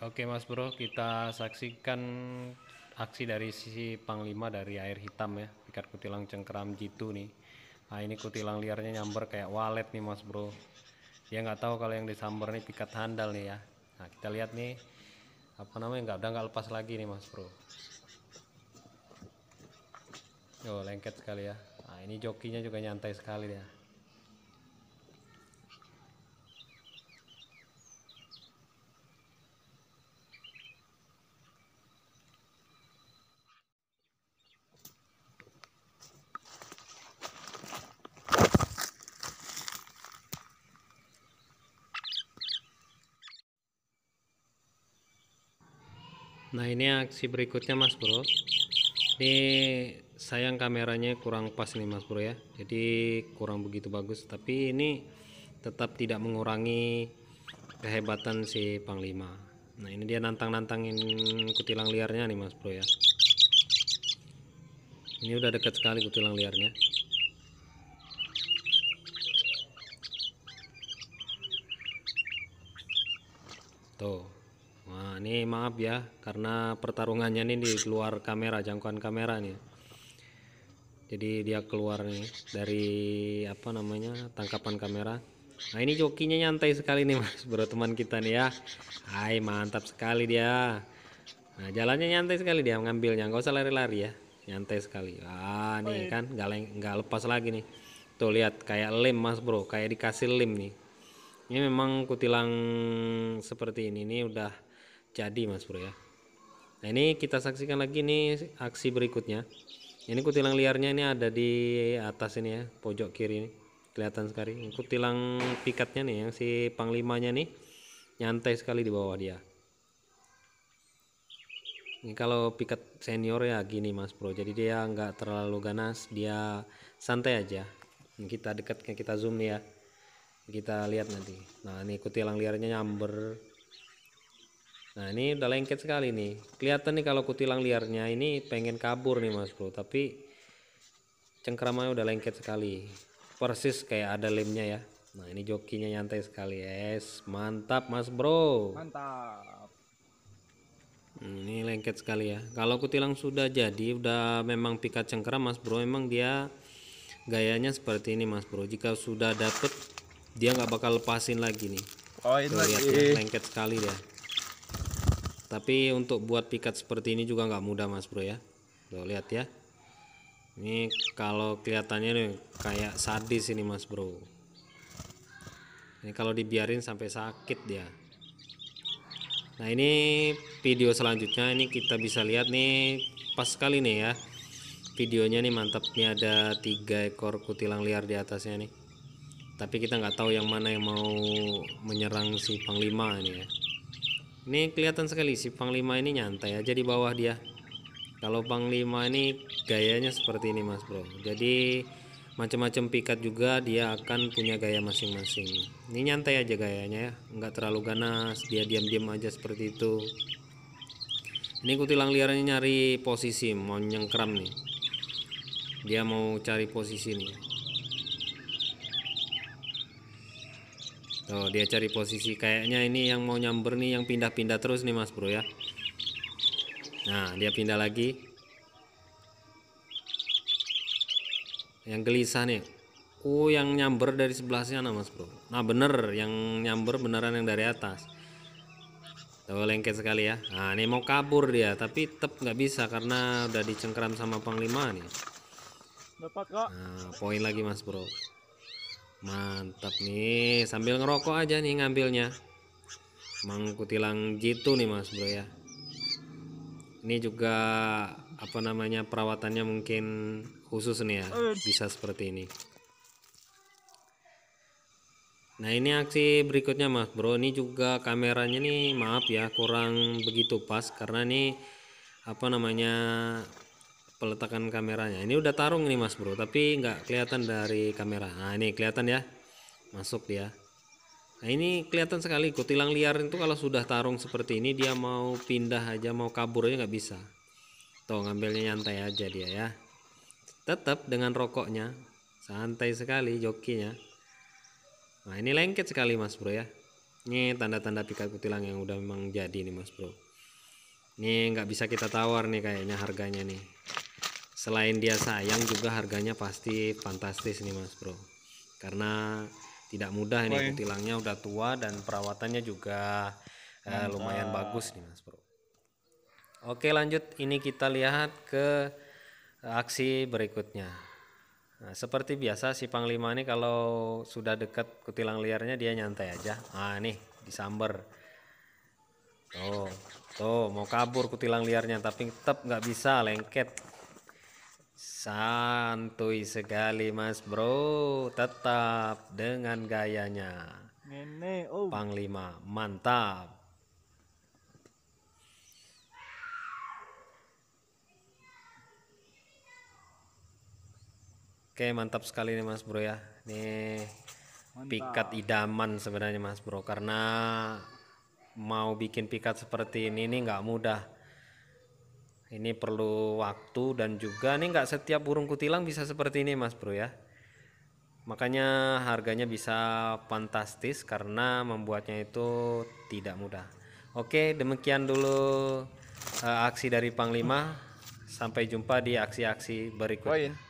Oke Mas Bro, kita saksikan aksi dari sisi Panglima dari air hitam ya, pikat kutilang cengkeram jitu nih. Nah ini kutilang liarnya nyamber kayak walet nih Mas Bro. Dia ya, nggak tahu kalau yang disamber nih pikat handal nih ya. Nah kita lihat nih apa namanya nggak udah nggak lepas lagi nih Mas Bro. Oh lengket sekali ya. Nah ini jokinya juga nyantai sekali ya. Nah ini aksi berikutnya mas bro Ini sayang kameranya kurang pas nih mas bro ya Jadi kurang begitu bagus Tapi ini tetap tidak mengurangi kehebatan si panglima Nah ini dia nantang-nantangin kutilang liarnya nih mas bro ya Ini udah dekat sekali kutilang liarnya Tuh Wah, ini maaf ya karena pertarungannya ini di luar kamera, jangkauan kamera nih. Jadi dia keluar nih dari apa namanya? tangkapan kamera. Nah, ini jokinya nyantai sekali nih Mas, bro teman kita nih ya. Hai, mantap sekali dia. Nah, jalannya nyantai sekali dia ngambilnya, nggak usah lari-lari ya. Nyantai sekali. Ah, nih kan nggak nggak lepas lagi nih. Tuh lihat kayak lem Mas, Bro, kayak dikasih lem nih. Ini memang kutilang seperti ini nih udah jadi mas bro ya nah ini kita saksikan lagi nih aksi berikutnya ini kutilang liarnya ini ada di atas ini ya pojok kiri ini kelihatan sekali ini kutilang pikatnya nih yang si panglimanya nih nyantai sekali di bawah dia ini kalau pikat senior ya gini mas bro jadi dia nggak terlalu ganas dia santai aja ini kita dekatnya kita zoom nih ya kita lihat nanti nah ini kutilang liarnya nyamber Nah ini udah lengket sekali nih. Kelihatan nih kalau kutilang liarnya ini pengen kabur nih mas bro. Tapi cengkramannya udah lengket sekali. Persis kayak ada lemnya ya. Nah ini jokinya nyantai sekali es. Mantap mas bro. Mantap. Hmm, ini lengket sekali ya. Kalau kutilang sudah jadi udah memang pikat cengkram mas bro. emang dia gayanya seperti ini mas bro. Jika sudah dapet dia nggak bakal lepasin lagi nih. Oh ini ya, Lengket sekali ya tapi untuk buat pikat seperti ini juga nggak mudah mas bro ya tuh lihat ya ini kalau kelihatannya nih, kayak sadis ini mas bro ini kalau dibiarin sampai sakit dia nah ini video selanjutnya ini kita bisa lihat nih pas sekali nih ya videonya nih mantap nih ada tiga ekor kutilang liar di atasnya nih tapi kita nggak tahu yang mana yang mau menyerang si panglima ini ya ini kelihatan sekali si panglima ini nyantai aja di bawah dia. Kalau panglima ini gayanya seperti ini mas bro. Jadi macam-macam pikat juga dia akan punya gaya masing-masing. Ini nyantai aja gayanya ya, nggak terlalu ganas. Dia diam-diam aja seperti itu. Ini kutilang liarnya nyari posisi mau nyengkram nih. Dia mau cari posisi nih. Oh, dia cari posisi kayaknya ini yang mau nyamber nih yang pindah-pindah terus nih Mas Bro ya. Nah, dia pindah lagi. Yang gelisah nih. Oh, yang nyamber dari sebelah sana Mas Bro. Nah, bener yang nyamber beneran yang dari atas. tahu lengket sekali ya. Nah, ini mau kabur dia, tapi tetap nggak bisa karena udah dicengkram sama panglima nih. Dapat kok. Nah, poin lagi Mas Bro mantap nih sambil ngerokok aja nih ngambilnya mangkutilang gitu nih mas bro ya ini juga apa namanya perawatannya mungkin khusus nih ya bisa seperti ini nah ini aksi berikutnya mas bro ini juga kameranya nih maaf ya kurang begitu pas karena nih apa namanya peletakan kameranya ini udah tarung nih mas bro tapi nggak kelihatan dari kamera nah ini kelihatan ya masuk dia nah ini kelihatan sekali ikut tilang liar itu kalau sudah tarung seperti ini dia mau pindah aja mau kaburnya aja nggak bisa tuh ngambilnya nyantai aja dia ya tetap dengan rokoknya santai sekali jokinya nah ini lengket sekali mas bro ya ini tanda-tanda pikat kutilang yang udah memang jadi nih mas bro ini nggak bisa kita tawar nih kayaknya harganya nih selain dia sayang juga harganya pasti fantastis nih mas bro karena tidak mudah nih ini kutilangnya udah tua dan perawatannya juga eh, lumayan bagus nih mas bro oke lanjut ini kita lihat ke eh, aksi berikutnya nah, seperti biasa si panglima ini kalau sudah dekat kutilang liarnya dia nyantai aja ah nih disamber tuh tuh mau kabur kutilang liarnya tapi tetap nggak bisa lengket Santuy sekali Mas Bro, tetap dengan gayanya. Nene, oh. Panglima, mantap. Oke, mantap sekali nih Mas Bro ya. Nih pikat idaman sebenarnya Mas Bro karena mau bikin pikat seperti ini ini nggak mudah ini perlu waktu dan juga ini nggak setiap burung kutilang bisa seperti ini mas bro ya makanya harganya bisa fantastis karena membuatnya itu tidak mudah oke demikian dulu uh, aksi dari Panglima sampai jumpa di aksi-aksi berikutnya